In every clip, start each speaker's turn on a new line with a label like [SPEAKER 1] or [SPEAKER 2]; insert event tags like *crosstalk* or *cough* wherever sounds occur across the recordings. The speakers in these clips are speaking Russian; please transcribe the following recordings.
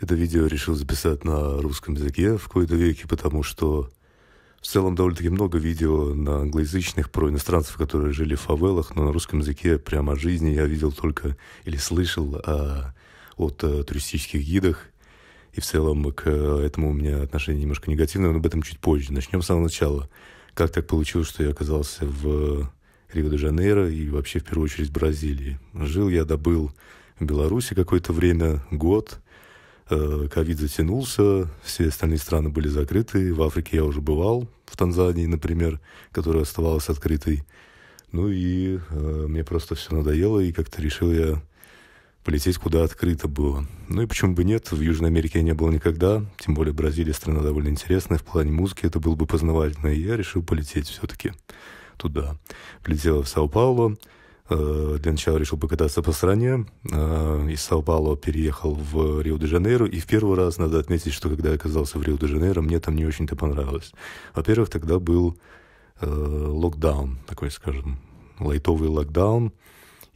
[SPEAKER 1] Это видео решил записать на русском языке в какой-то веке, потому что в целом довольно-таки много видео на англоязычных про иностранцев, которые жили в фавелах, но на русском языке прямо о жизни я видел только или слышал о, а, от о э, туристических гидах. И в целом к э, этому у меня отношение немножко негативное, но об этом чуть позже. Начнем с самого начала. Как так получилось, что я оказался в Рио-де-Жанейро и вообще в первую очередь в Бразилии? Жил я, добыл в Беларуси какое-то время, год – Э, ковид затянулся, все остальные страны были закрыты. В Африке я уже бывал, в Танзании, например, которая оставалась открытой. Ну и э, мне просто все надоело, и как-то решил я полететь, куда открыто было. Ну и почему бы нет, в Южной Америке я не был никогда, тем более Бразилия страна довольно интересная, в плане музыки это было бы познавательно, и я решил полететь все-таки туда. Полетел в Sao-Пауло, Э, для начала решил покататься по стране. Э, из Sao-Пауло переехал в Рио-де-Жанейро. И в первый раз надо отметить, что когда я оказался в Рио-де-Жанейро, мне там не очень-то понравилось. Во-первых, тогда был э, локдаун, такой, скажем, лайтовый локдаун.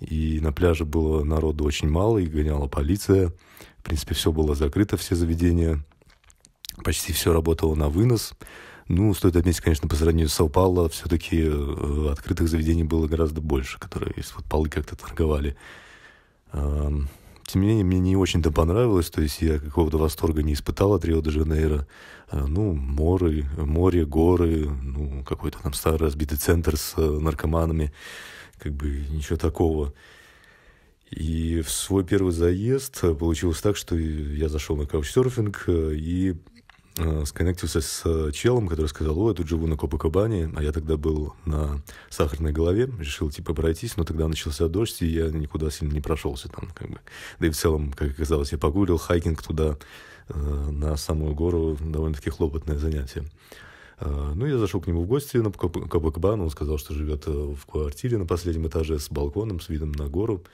[SPEAKER 1] И на пляже было народу очень мало, и гоняла полиция. В принципе, все было закрыто, все заведения. Почти все работало на вынос. Ну, стоит отметить, конечно, по сравнению с Сан-Пауло, все-таки э, открытых заведений было гораздо больше, которые из вот футболы как-то торговали. Тем не менее, мне не очень-то понравилось, то есть я какого-то восторга не испытал от Рио-де-Жанейро. А, ну, море, море, горы, ну, какой-то там старый разбитый центр с э, наркоманами, как бы ничего такого. И в свой первый заезд э, получилось так, что я зашел на каучсерфинг и э, сконнектился с э, челом, который сказал, о, я тут живу на Копакабане, а я тогда был на Сахарной голове, решил, типа, пройтись, но тогда начался дождь, и я никуда сильно не прошелся там, как бы. Да и в целом, как оказалось, я погулил, хайкинг туда, э, на самую гору, довольно-таки хлопотное занятие. Э, ну, я зашел к нему в гости на Кабакбан, он сказал, что живет в квартире на последнем этаже с балконом, с видом на гору.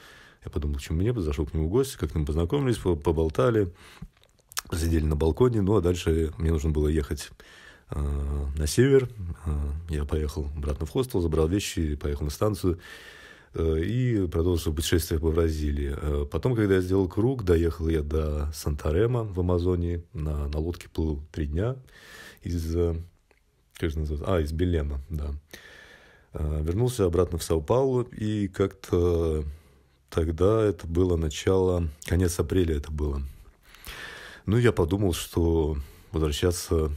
[SPEAKER 1] Я подумал, почему мне, зашел к нему в гости, как-то мы познакомились, поболтали. Сидели на балконе, ну а дальше мне нужно было ехать э, на север. Э, я поехал обратно в хостел, забрал вещи, поехал на станцию э, и продолжил путешествие по Бразилии. Э, потом, когда я сделал круг, доехал я до Сантарема в Амазонии. На, на лодке плыл три дня из... как же называется? А, из Белема, да. вернулся обратно в Sao-Паулу и как-то тогда это было начало... Конец апреля это было. Ну, я подумал, что возвращаться...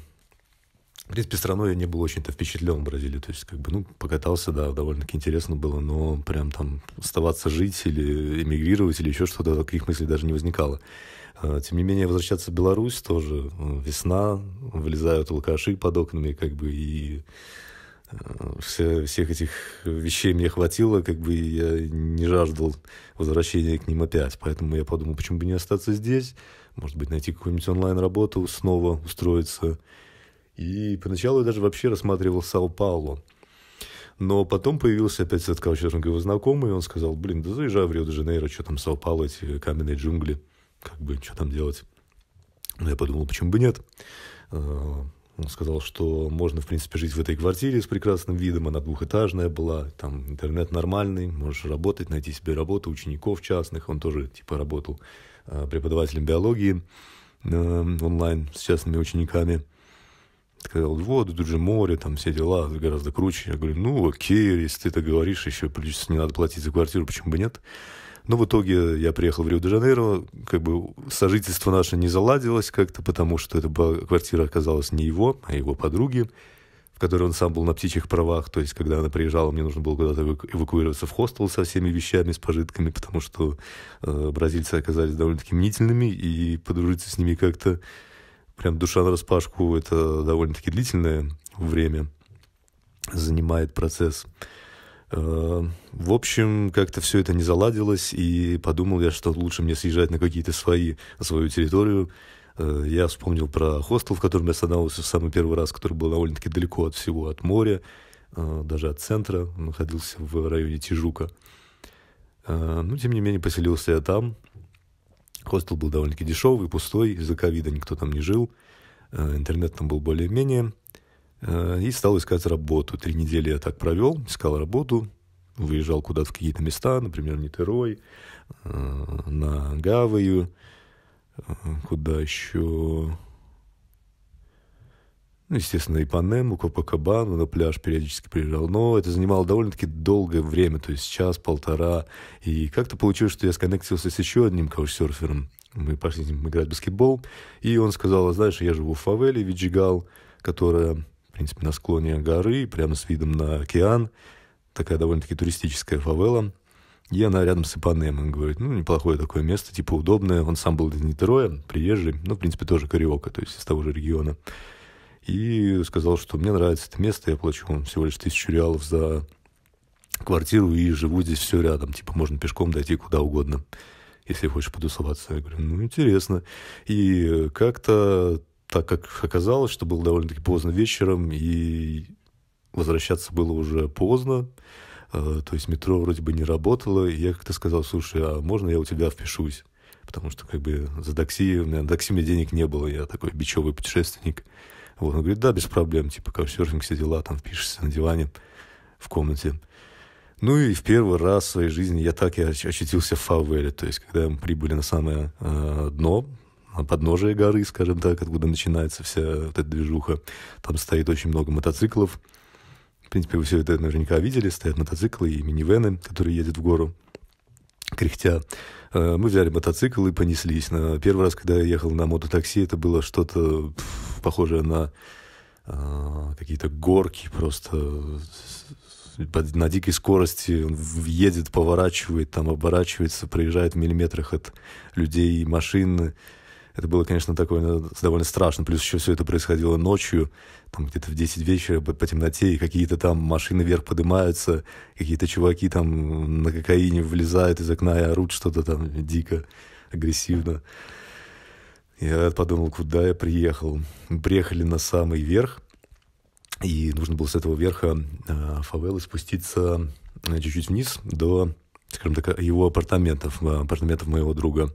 [SPEAKER 1] В принципе, страной я не был очень-то впечатлен в Бразилии. То есть, как бы, ну, покатался, да, довольно-таки интересно было, но прям там оставаться жить или эмигрировать или еще что-то, таких мыслей даже не возникало. А, тем не менее, возвращаться в Беларусь тоже. Э, весна, вылезают алкаши под окнами, как бы, и э, все, всех этих вещей мне хватило, как бы я не жаждал возвращения к ним опять. Поэтому я подумал, почему бы не остаться здесь, может быть, найти какую-нибудь онлайн-работу, снова устроиться. И поначалу я даже вообще рассматривал Sao-Паулу. Но потом появился опять этот каучеринг его знакомый, и он сказал, блин, да заезжай в Рио-де-Жанейро, что там Sao-Паулу, эти каменные джунгли, как бы, что там делать. Но я подумал, почему бы нет. А, он сказал, что можно, в принципе, жить в этой квартире с прекрасным видом, она двухэтажная была, там интернет нормальный, можешь работать, найти себе работу, учеников частных, он тоже, типа, работал Э, преподавателем биологии э, онлайн с частными учениками. Сказал, вот, тут же море, там все дела гораздо круче. Я говорю, ну окей, если ты это говоришь, еще плюс не надо платить за квартиру, почему бы нет? Но ну, в итоге я приехал в Рио-де-Жанейро, как бы сожительство наше не заладилось как-то, потому что эта квартира оказалась не его, а его подруги которой он сам был на птичьих правах. То есть, когда она приезжала, мне нужно было куда-то эвакуироваться в хостел со всеми вещами, с пожитками, потому что э, бразильцы оказались довольно-таки мнительными, и подружиться с ними как-то прям душа на распашку — это довольно-таки длительное время занимает процесс. Э, в общем, как-то все это не заладилось, и подумал я, что лучше мне съезжать на какие-то свои, на свою территорию, Э, я вспомнил про хостел, в котором я останавливался в самый первый раз, который был довольно-таки далеко от всего, от моря, э, даже от центра, находился в районе Тижука. Э, ну, тем не менее, поселился я там. Хостел был довольно-таки дешевый, пустой, из-за ковида никто там не жил. Интернет там был более-менее. И стал искать работу. Три недели я так провел, искал работу, выезжал куда-то в какие-то места, например, в Нитерой, на Гаваю, куда еще... Ну, естественно, и Панему, Копакабану, на пляж периодически приезжал. Но это занимало довольно-таки долгое время, то есть час, полтора. И как-то получилось, что я сконнектился с еще одним каучсерфером. Мы пошли с ним играть в баскетбол. И он сказал, знаешь, я живу в фавеле Виджигал, которая, в принципе, на склоне горы, прямо с видом на океан. Такая довольно-таки туристическая фавела и она рядом с он Говорит, ну, неплохое такое место, типа удобное. Он сам был из Нитроя, приезжий, ну, в принципе, тоже Кариока, то есть из того же региона. И сказал, что мне нравится это место, я плачу всего лишь тысячу реалов за квартиру и живу здесь все рядом. Типа можно пешком дойти куда угодно, если хочешь потусоваться. Я говорю, ну, интересно. И как-то так как оказалось, что было довольно-таки поздно вечером, и возвращаться было уже поздно, Э, то есть метро вроде бы не работало, и я как-то сказал, слушай, а можно я у тебя впишусь? Потому что как бы за такси, у меня на такси мне денег не было, я такой бичевый путешественник. Вот, он говорит, да, без проблем, типа, каучсерфинг, все дела, там, впишешься на диване в комнате. Ну и в первый раз в своей жизни я так и очутился в фавеле, то есть когда мы прибыли на самое э, дно, подножие горы, скажем так, откуда начинается вся эта движуха, там стоит очень много мотоциклов, принципе, вы все это наверняка видели. Стоят мотоциклы и минивены, которые едут в гору кряхтя. Э, мы взяли мотоцикл и понеслись. На первый раз, когда я ехал на мототакси, это было что-то похожее на э, какие-то горки, просто на дикой скорости едет, поворачивает, там оборачивается, проезжает в миллиметрах от людей и машин. Это было, конечно, такое э, довольно страшно. Плюс еще все это происходило ночью, там где-то в 10 вечера по, по темноте, и какие-то там машины вверх поднимаются, какие-то чуваки там на кокаине влезают из окна и орут что-то там дико, агрессивно. Я подумал, куда я приехал. Мы приехали на самый верх, и нужно было с этого верха э, фавелы спуститься э, чуть-чуть вниз до, скажем так, его апартаментов, э, апартаментов моего друга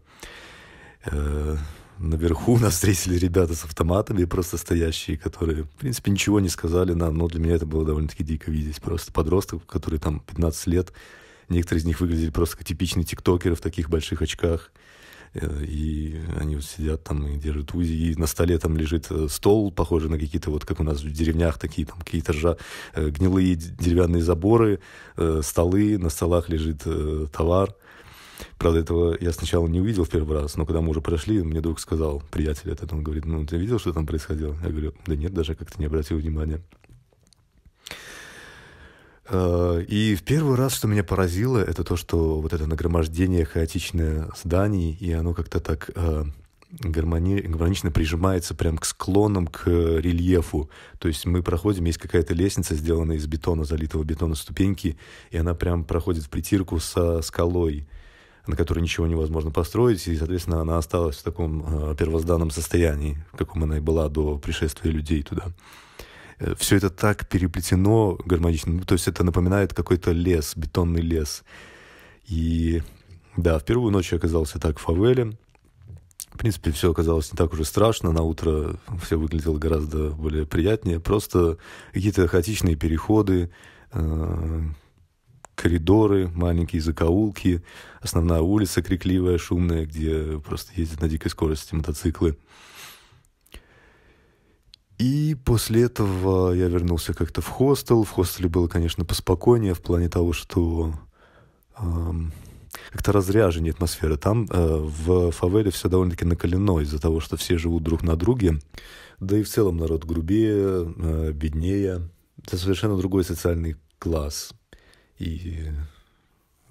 [SPEAKER 1] наверху *laughs* нас встретили ребята с автоматами, просто стоящие, которые, в принципе, ничего не сказали нам, но для меня это было довольно-таки дико видеть. Просто подростков, которые там 15 лет, некоторые из них выглядели просто как типичные тиктокеры в таких больших очках. Э, и они вот сидят там и держат УЗИ, и на столе там лежит э, стол, похожий на какие-то вот, как у нас в деревнях, такие там какие-то жа э, гнилые деревянные заборы, столы, на столах лежит товар – Правда, этого я сначала не увидел в первый раз, но когда мы уже прошли, мне друг сказал, приятель этот, он говорит, ну, ты видел, что там происходило? Я говорю, да нет, даже как-то не обратил внимания. А, и в первый раз, что меня поразило, это то, что вот это нагромождение хаотичное зданий, и оно как-то так а, гармони... гармонично прижимается прям к склонам, к рельефу. То есть мы проходим, есть какая-то лестница, сделанная из бетона, залитого бетона ступеньки, и она прям проходит в притирку со скалой на которой ничего невозможно построить, и, соответственно, она осталась в таком э, первозданном состоянии, в каком она и была до пришествия людей туда. Э, все это так переплетено гармонично, ну, то есть это напоминает какой-то лес, бетонный лес. И да, в первую ночь я оказался так в фавеле, в принципе, все оказалось не так уже страшно. На утро все выглядело гораздо более приятнее. Просто какие-то хаотичные переходы, э, коридоры, маленькие закоулки, основная улица крикливая, шумная, где просто ездят на дикой скорости мотоциклы. И после этого я вернулся как-то в хостел. В хостеле было, конечно, поспокойнее в плане того, что эм, как-то разряженнее атмосфера. Там э, в фавеле все довольно-таки накалено из-за того, что все живут друг на друге. Да и в целом народ грубее, э, беднее. Это совершенно другой социальный класс и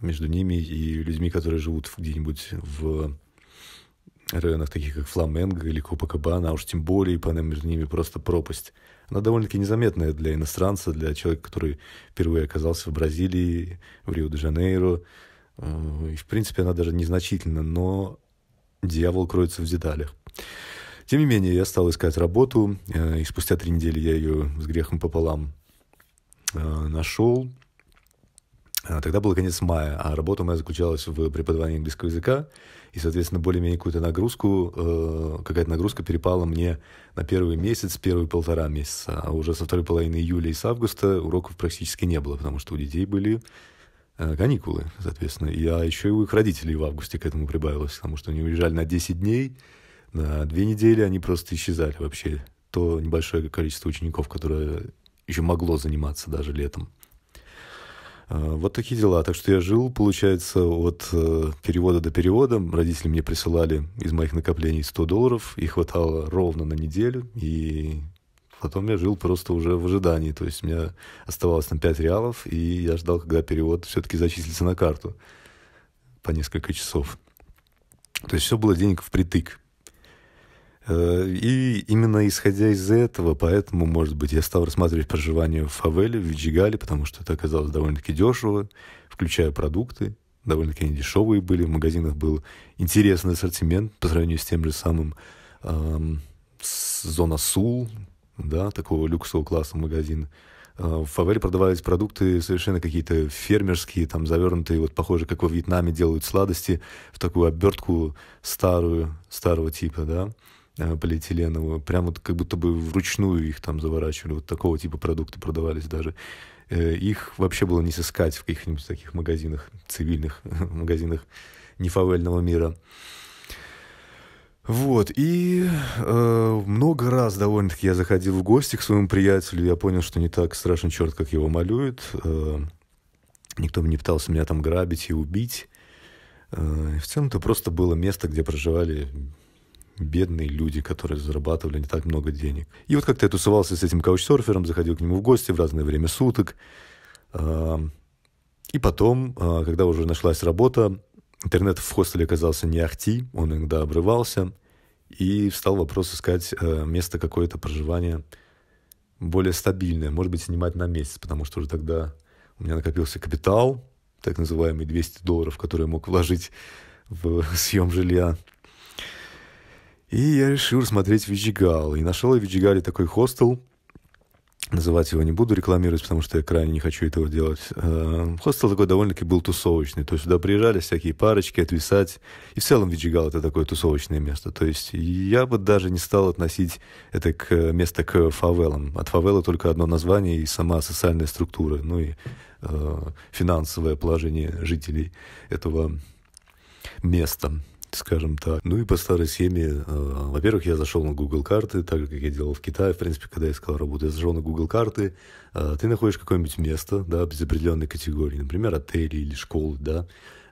[SPEAKER 1] между ними и людьми, которые живут где-нибудь в районах таких, как Фламенго или Копакабана, а уж тем более по между ними просто пропасть. Она довольно-таки незаметная для иностранца, для человека, который впервые оказался в Бразилии, в Рио-де-Жанейро. Э, и, в принципе, она даже незначительна, но дьявол кроется в деталях. Тем не менее, я стал искать работу, э, и спустя три недели я ее с грехом пополам э, нашел. А, тогда был конец мая, а работа моя заключалась в преподавании английского языка, и, соответственно, более-менее какую-то нагрузку, э, какая-то нагрузка перепала мне на первый месяц, первые полтора месяца, а уже со второй половины июля и с августа уроков практически не было, потому что у детей были э, каникулы, соответственно, и, а еще и у их родителей в августе к этому прибавилось, потому что они уезжали на 10 дней, на две недели они просто исчезали вообще. То небольшое количество учеников, которое еще могло заниматься даже летом. А, вот такие дела. Так что я жил, получается, от э, перевода до перевода. Родители мне присылали из моих накоплений 100 долларов, и хватало ровно на неделю, и потом я жил просто уже в ожидании. То есть у меня оставалось там 5 реалов, и я ждал, когда перевод все-таки зачислится на карту по несколько часов. То есть все было денег впритык. Э, и именно исходя из этого, поэтому, может быть, я стал рассматривать проживание в фавеле, в Виджигале, потому что это оказалось довольно-таки дешево, включая продукты, довольно-таки они дешевые были, в магазинах был интересный ассортимент по сравнению с тем же самым эм, зона Сул, да, такого люксового класса магазин. Э, в фавеле продавались продукты совершенно какие-то фермерские, там завернутые, вот похоже, как во Вьетнаме делают сладости, в такую обертку старую, старого типа, да. Э, полиэтиленового, прям вот как будто бы вручную их там заворачивали, вот такого типа продукты продавались даже. Э, их вообще было не сыскать в каких-нибудь таких магазинах, цивильных *laughs* магазинах нефавельного мира. Вот, и э, много раз довольно-таки я заходил в гости к своему приятелю, я понял, что не так страшен черт, как его малюют. Э, никто не пытался меня там грабить и убить. Э, в целом это просто было место, где проживали бедные люди, которые зарабатывали не так много денег. И вот как-то я тусовался с этим каучсерфером, заходил к нему в гости в разное время суток. И потом, а, когда уже нашлась работа, интернет в хостеле оказался не ахти, он иногда обрывался, и встал вопрос искать а, место какое-то проживания более стабильное, может быть, снимать на месяц, потому что уже тогда у меня накопился капитал, так называемый 200 долларов, который я мог вложить в *laughs* съем жилья. И я решил рассмотреть Виджигал. И нашел в Виджигале такой хостел. Называть его не буду, рекламировать, потому что я крайне не хочу этого делать. Эм, хостел такой довольно-таки был тусовочный. То есть сюда приезжали всякие парочки отвисать. И в целом Виджигал это такое тусовочное место. То есть я бы даже не стал относить это к место к фавелам. От фавела только одно название и сама социальная структура. Ну и э, финансовое положение жителей этого места скажем так. Ну и по старой схеме, э, во-первых, я зашел на Google карты, так же, как я делал в Китае, в принципе, когда я искал работу, я зашел на Google карты, э, ты находишь какое-нибудь место, да, без определенной категории, например, отели или школы, да,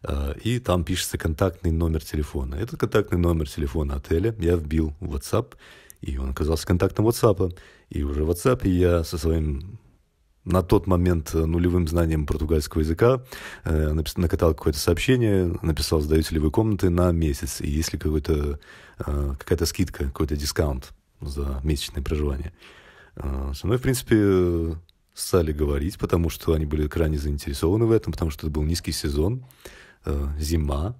[SPEAKER 1] э, и там пишется контактный номер телефона. Этот контактный номер телефона отеля я вбил в WhatsApp, и он оказался контактом WhatsApp. И уже в WhatsApp я со своим на тот момент э, нулевым знанием португальского языка, э, напис... накатал какое-то сообщение, написал, сдаете ли вы комнаты на месяц, и есть ли какой-то, э, какая-то скидка, какой-то дискаунт за месячное проживание. Со мной, в принципе, стали говорить, потому что они были крайне заинтересованы в этом, потому что это был низкий сезон, зима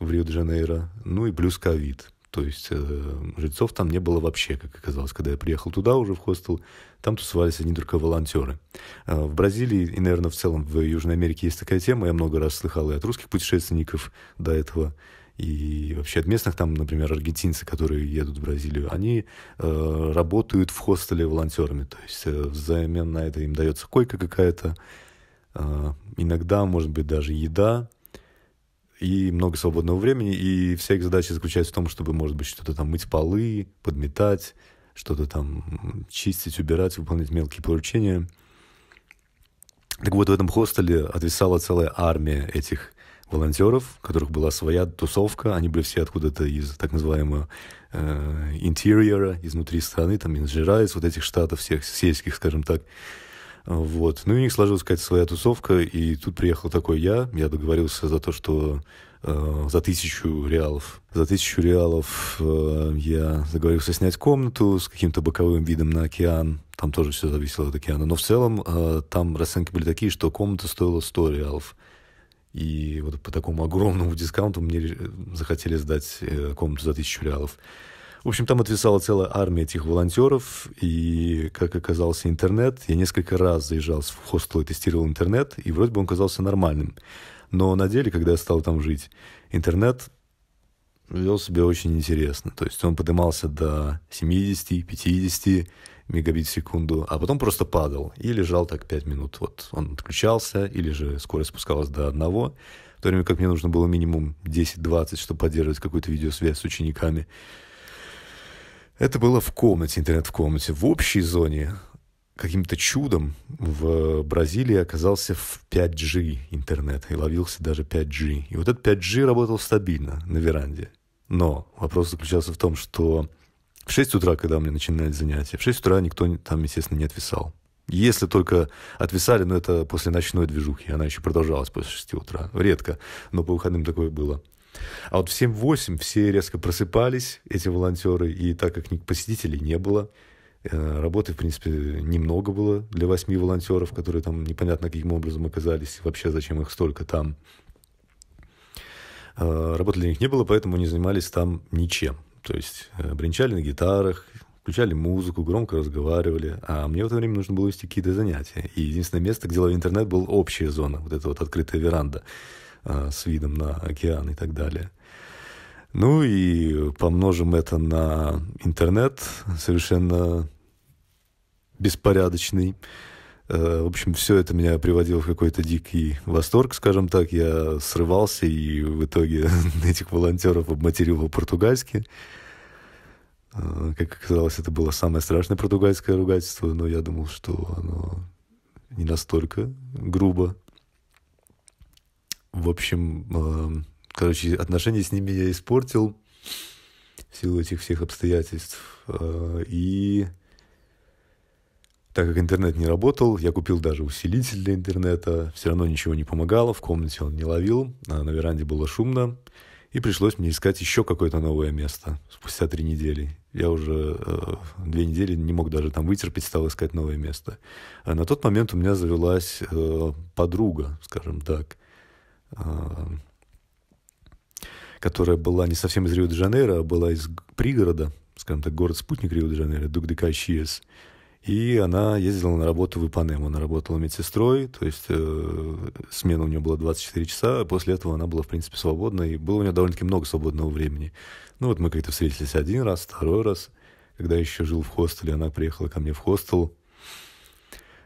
[SPEAKER 1] в Рио-де-Жанейро, ну и плюс ковид. То есть э, жильцов там не было вообще, как оказалось. Когда я приехал туда уже в хостел, там тусовались одни только волонтеры. Э, в Бразилии и, наверное, в целом в Южной Америке есть такая тема. Я много раз слыхал и от русских путешественников до этого, и вообще от местных там, например, аргентинцы, которые едут в Бразилию, они э, работают в хостеле волонтерами. То есть э, взамен на это им дается койка какая-то, э, иногда, может быть, даже еда – и много свободного времени, и вся их задача заключается в том, чтобы, может быть, что-то там мыть полы, подметать, что-то там чистить, убирать, выполнять мелкие поручения. Так вот, в этом хостеле отвисала целая армия этих волонтеров, у которых была своя тусовка, они были все откуда-то из так называемого э, интерьера, э, изнутри страны, там из Джирайс, вот этих штатов всех сельских, скажем так. Вот. Ну и у них сложилась какая-то своя тусовка, и тут приехал такой я, я договорился за то, что э, за тысячу реалов. За тысячу реалов э, я договорился снять комнату с каким-то боковым видом на океан. Там тоже все зависело от океана. Но в целом э, там расценки были такие, что комната стоила 100 реалов. И вот по такому огромному *laughs* дискаунту мне э, захотели сдать э, комнату за тысячу реалов. В общем, там отвисала целая армия этих волонтеров, и, как оказался, интернет. Я несколько раз заезжал в хостел и тестировал интернет, и вроде бы он казался нормальным. Но на деле, когда я стал там жить, интернет вел себя очень интересно. То есть он поднимался до 70, 50 мегабит в секунду, а потом просто падал и лежал так 5 минут. Вот он отключался, или же скорость спускалась до одного, в то время как мне нужно было минимум 10-20, чтобы поддерживать какую-то видеосвязь с учениками. Это было в комнате, интернет в комнате. В общей зоне каким-то чудом в Бразилии оказался в 5G интернет и ловился даже 5G. И вот этот 5G работал стабильно на веранде. Но вопрос заключался в том, что в 6 утра, когда у меня начинались занятия, в 6 утра никто там, естественно, не отвисал. Если только отвисали, но это после ночной движухи, она еще продолжалась после 6 утра. Редко, но по выходным такое было. А вот в 7-8 все резко просыпались, эти волонтеры, и так как посетителей не было, э, Работы, в принципе, немного было для восьми волонтеров, которые там непонятно каким образом оказались, вообще зачем их столько там. Э, работы для них не было, поэтому они занимались там ничем. То есть э, бренчали на гитарах, включали музыку, громко разговаривали, а мне в это время нужно было вести какие-то занятия. И единственное место, где ловил интернет, был общая зона, вот эта вот открытая веранда. А, с видом на океан и так далее. Ну и помножим это на интернет, совершенно беспорядочный. Э, в общем, все это меня приводило в какой-то дикий восторг, скажем так. Я срывался и в итоге *laughs* этих волонтеров обматерил по-португальски. Э, как оказалось, это было самое страшное португальское ругательство, но я думал, что оно не настолько грубо. В общем, эм, короче, отношения с ними я испортил в силу этих всех обстоятельств. Э, и так как интернет не работал, я купил даже усилитель для интернета, все равно ничего не помогало, в комнате он не ловил, а на веранде было шумно, и пришлось мне искать еще какое-то новое место спустя три недели. Я уже э, две недели не мог даже там вытерпеть, стал искать новое место. А на тот момент у меня завелась э, подруга, скажем так, а, которая была не совсем из Рио-де-Жанейро, а была из пригорода, скажем так, город-спутник Рио-де-Жанейро, Дуг де Кащиес. И она ездила на работу в Ипанему. Она работала медсестрой, то есть э, смена у нее была 24 часа, а после этого она была, в принципе, свободна, и было у нее довольно-таки много свободного времени. Ну вот мы как-то встретились один раз, второй раз, когда еще жил в хостеле, она приехала ко мне в хостел,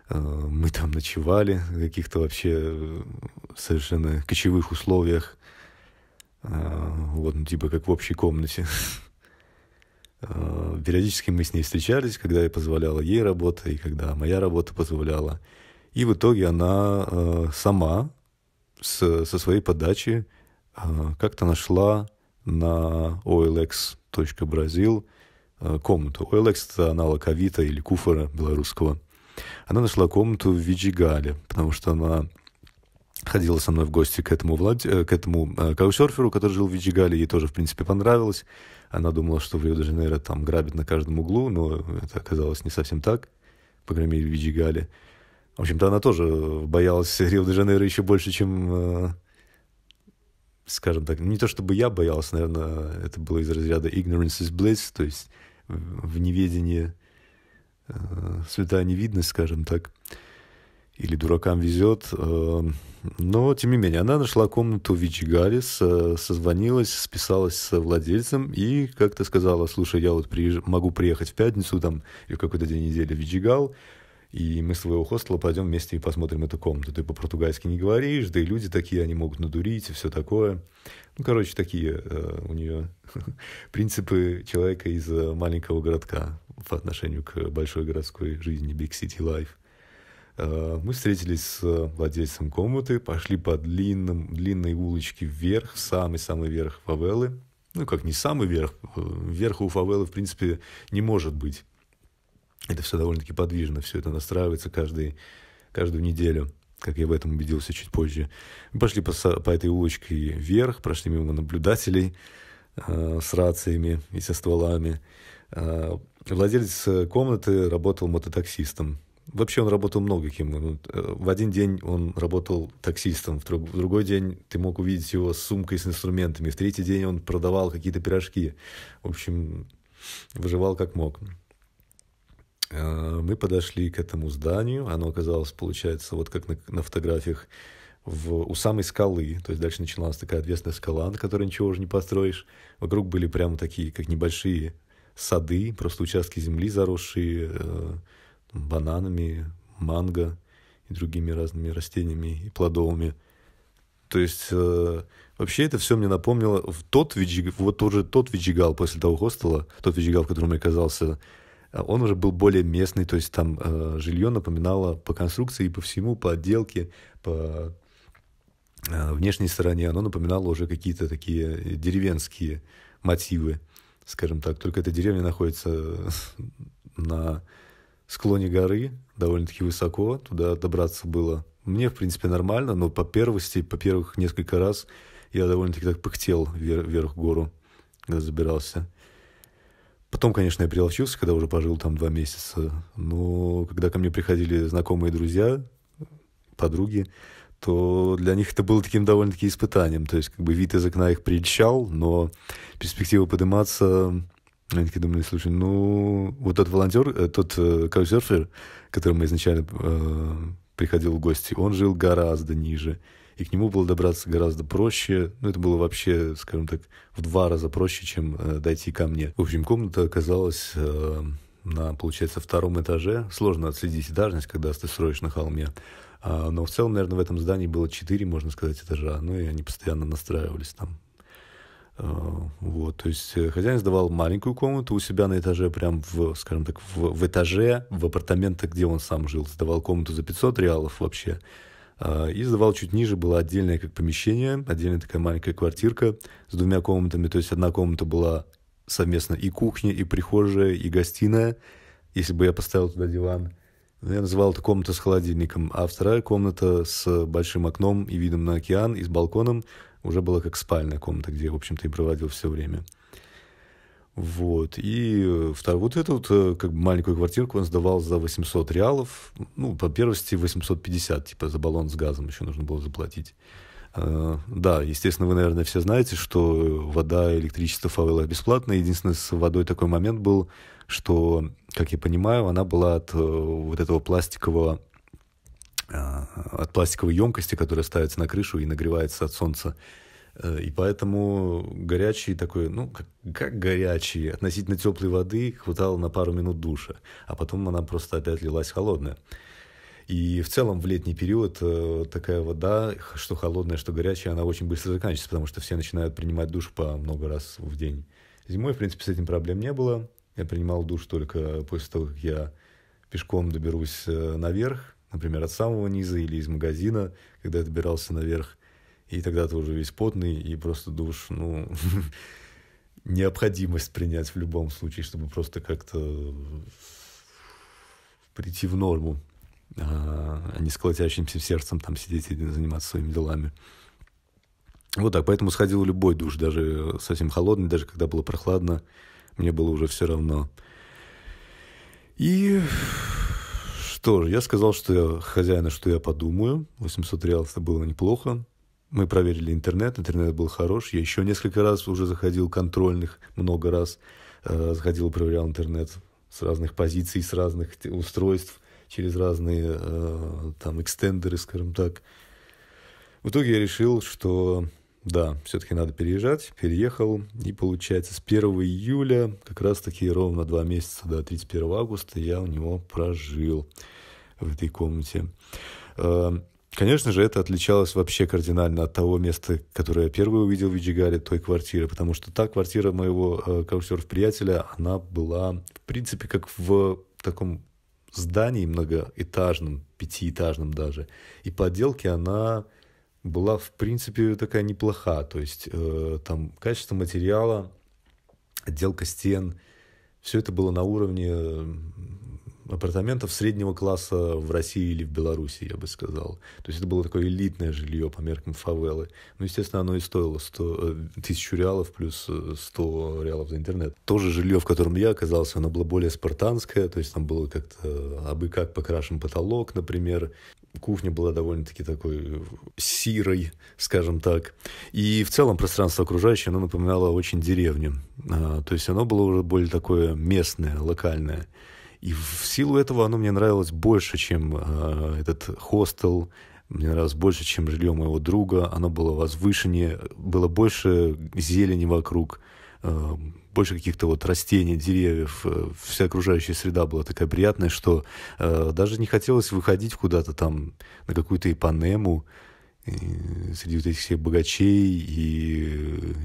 [SPEAKER 1] Э, мы там ночевали в каких-то вообще э, совершенно кочевых условиях. Э, вот, ну, типа как в общей комнате. Периодически мы с ней встречались, когда я позволяла ей работа, и когда моя работа позволяла. И в итоге она сама со своей подачи как-то нашла на OLX.Brazil комнату. OLX — это аналог Авито или Куфора белорусского. Она нашла комнату в Виджигале, потому что она ходила со мной в гости к этому, влад... Э, к этому э, каучерферу, который жил в Виджигале, ей тоже, в принципе, понравилось. Она думала, что в Рио-де-Жанейро там грабят на каждом углу, но это оказалось не совсем так, по крайней мере, в Виджигале. В общем-то, она тоже боялась Рио-де-Жанейро еще больше, чем, э, скажем так, не то чтобы я боялся, наверное, это было из разряда ignorance is bliss, то есть в неведении Э, святая невидность, скажем так, или дуракам везет. Э, но, тем не менее, она нашла комнату в Вичигаре, созвонилась, списалась с владельцем и как-то сказала, слушай, я вот приезж... могу приехать в пятницу там или в какой-то день недели в Вичигал, и мы с твоего хостела пойдем вместе и посмотрим эту комнату. Ты по-португальски не говоришь, да и люди такие, они могут надурить и все такое. Ну, короче, такие э, у нее *laughs* принципы человека из э, маленького городка по отношению к большой городской жизни, Big City Life. Э, мы встретились с э, владельцем комнаты, пошли по длинным, длинной улочке вверх, в самый-самый верх фавелы. Ну, как не самый верх, верха у фавелы, в принципе, не может быть это все довольно-таки подвижно, все это настраивается каждый, каждую неделю, как я в этом убедился чуть позже. Мы пошли по, по этой улочке вверх, прошли мимо наблюдателей э, с рациями и со стволами. Э, владелец э, комнаты работал мототаксистом. Вообще он работал много кем. Э, в один день он работал таксистом, в другой день ты мог увидеть его с сумкой с инструментами, в третий день он продавал какие-то пирожки. В общем, выживал как мог. Э, мы подошли к этому зданию. Оно оказалось, получается, вот как на, на фотографиях в, у самой скалы. То есть дальше начиналась такая отвесная скала, на которой ничего уже не построишь. Вокруг были прямо такие, как небольшие сады, просто участки земли, заросшие э, бананами, манго и другими разными растениями и плодовыми. То есть э, вообще это все мне напомнило в тот Виджигал, вот уже тот Виджигал после того хостела, тот Виджигал, в котором я оказался а он уже был более местный, то есть там э, жилье напоминало по конструкции, по всему, по отделке, по э, внешней стороне, оно напоминало уже какие-то такие э, деревенские мотивы, скажем так. Только эта деревня находится *laughs* на склоне горы, довольно-таки высоко, туда добраться было мне, в принципе, нормально, но по первости, по первых несколько раз я довольно-таки так пыхтел вверх, вверх гору, когда забирался. Потом, конечно, я приловчился, когда уже пожил там два месяца. Но когда ко мне приходили знакомые друзья, подруги, то для них это было таким довольно-таки испытанием. То есть, как бы вид из окна их прельщал, но перспектива подниматься... Они думали, слушай, ну, вот тот волонтер, э, тот э, каучсерфер, которому изначально э, приходил в гости, он жил гораздо ниже и к нему было добраться гораздо проще. Ну, это было вообще, скажем так, в два раза проще, чем э, дойти ко мне. В общем, комната оказалась э, на, получается, втором этаже. Сложно отследить этажность, когда ты строишь на холме. А, но в целом, наверное, в этом здании было четыре, можно сказать, этажа. Ну, и они постоянно настраивались там. Э, вот, то есть э, хозяин сдавал маленькую комнату у себя на этаже, прям в, скажем так, в, в этаже, в апартаментах, где он сам жил. Сдавал комнату за 500 реалов вообще. А, и сдавал чуть ниже, было отдельное как помещение, отдельная такая маленькая квартирка с двумя комнатами. То есть одна комната была совместно и кухня, и прихожая, и гостиная, если бы я поставил туда диван. Ну, я называл это комната с холодильником, а вторая комната с большим окном и видом на океан и с балконом уже была как спальная комната, где, в общем-то, и проводил все время. Вот. И э, второй, вот эту вот э, как бы маленькую квартирку он сдавал за 800 реалов. Ну, по первости 850, типа за баллон с газом еще нужно было заплатить. Э, да, естественно, вы, наверное, все знаете, что вода электричество в фавелах бесплатно. Единственное, с водой такой момент был, что, как я понимаю, она была от вот этого пластикового от пластиковой емкости, которая ставится на крышу и нагревается от солнца Э, и поэтому горячий такой, ну, как, как горячий, относительно теплой воды хватало на пару минут душа, а потом она просто опять лилась холодная. И в целом в летний период э, такая вода, что холодная, что горячая, она очень быстро заканчивается, потому что все начинают принимать душ по много раз в день. Зимой, в принципе, с этим проблем не было. Я принимал душ только после того, как я пешком доберусь э, наверх, например, от самого низа или из магазина, когда я добирался наверх – и тогда ты уже весь потный, и просто душ, ну, *laughs* необходимость принять в любом случае, чтобы просто как-то прийти в норму, а, а не с колотящимся сердцем там сидеть и заниматься своими делами. Вот так, поэтому сходил любой душ, даже совсем холодный, даже когда было прохладно, мне было уже все равно. И что же, я сказал, что я хозяина, что я подумаю. 800 реалов это было неплохо. Мы проверили интернет, интернет был хорош. Я еще несколько раз уже заходил контрольных, много раз э, заходил проверял интернет с разных позиций, с разных устройств, через разные э, там экстендеры, скажем так. В итоге я решил, что да, все-таки надо переезжать, переехал, и получается с 1 июля, как раз-таки ровно два месяца до 31 августа я у него прожил в этой комнате. Э, Конечно же, это отличалось вообще кардинально от того места, которое я первый увидел в Иджигаре, той квартиры, потому что та квартира моего э, каучсерф-приятеля, она была, в принципе, как в таком здании многоэтажном, пятиэтажном даже. И по отделке она была, в принципе, такая неплоха. То есть э, там качество материала, отделка стен, все это было на уровне апартаментов среднего класса в России или в Беларуси, я бы сказал. То есть это было такое элитное жилье по меркам фавелы. Ну, естественно, оно и стоило 100, э, тысячу реалов плюс 100 э, реалов за интернет. Тоже жилье, в котором я оказался, оно было более спартанское, то есть там было как-то э, абы как покрашен потолок, например. Кухня была довольно-таки такой сирой, скажем так. И в целом пространство окружающее, оно напоминало очень деревню. А, то есть оно было уже более такое местное, локальное. И в силу этого оно мне нравилось больше, чем э, этот хостел, мне нравилось больше, чем жилье моего друга. Оно было возвышеннее, было больше зелени вокруг, э, больше каких-то вот растений, деревьев. Э, вся окружающая среда была такая приятная, что э, даже не хотелось выходить куда-то там на какую-то ипанему среди вот этих всех богачей и,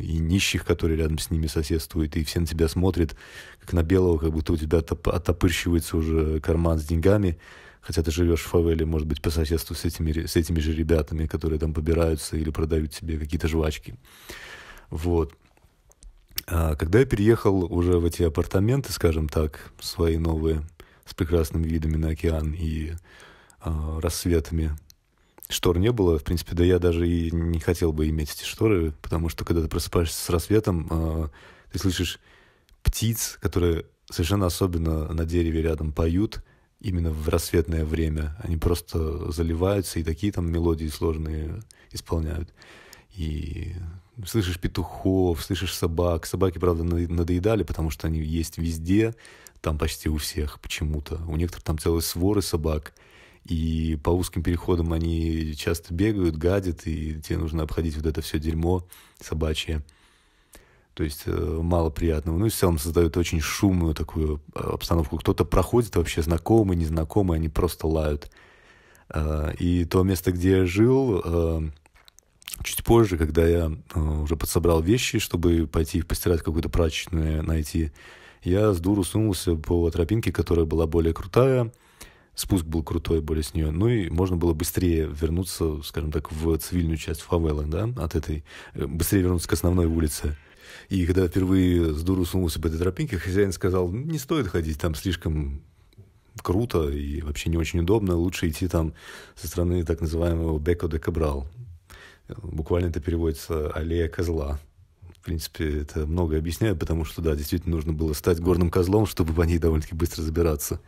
[SPEAKER 1] и нищих, которые рядом с ними соседствуют, и все на тебя смотрят, как на белого, как будто у тебя отопырщивается уже карман с деньгами, хотя ты живешь в фавеле, может быть, по соседству с этими, с этими же ребятами, которые там побираются или продают себе какие-то жвачки. Вот. А когда я переехал уже в эти апартаменты, скажем так, свои новые, с прекрасными видами на океан и а, рассветами штор не было. В принципе, да я даже и не хотел бы иметь эти шторы, потому что когда ты просыпаешься с рассветом, а, ты слышишь птиц, которые совершенно особенно на дереве рядом поют именно в рассветное время. Они просто заливаются и такие там мелодии сложные исполняют. И слышишь петухов, слышишь собак. Собаки, правда, надоедали, потому что они есть везде, там почти у всех почему-то. У некоторых там целые своры собак – и по узким переходам они часто бегают, гадят, и тебе нужно обходить вот это все дерьмо собачье. То есть э, мало приятного. Ну и в целом создают очень шумную такую э, обстановку. Кто-то проходит вообще, знакомый, незнакомый, они просто лают. Э, и то место, где я жил, чуть позже, когда я уже подсобрал вещи, чтобы пойти их постирать, какую-то прачечную найти, я с дуру сунулся по тропинке, которая была более крутая, спуск был крутой более с нее. Ну и можно было быстрее вернуться, скажем так, в цивильную часть фавелы, да, от этой, э, быстрее вернуться к основной улице. И когда впервые с дуру сунулся по этой тропинке, хозяин сказал, «Ну, не стоит ходить, там слишком круто и вообще не очень удобно, лучше идти там со стороны так называемого Беко де Кабрал. Буквально это переводится «аллея козла». В принципе, это многое объясняет, потому что, да, действительно нужно было стать горным козлом, чтобы по ней довольно-таки быстро забираться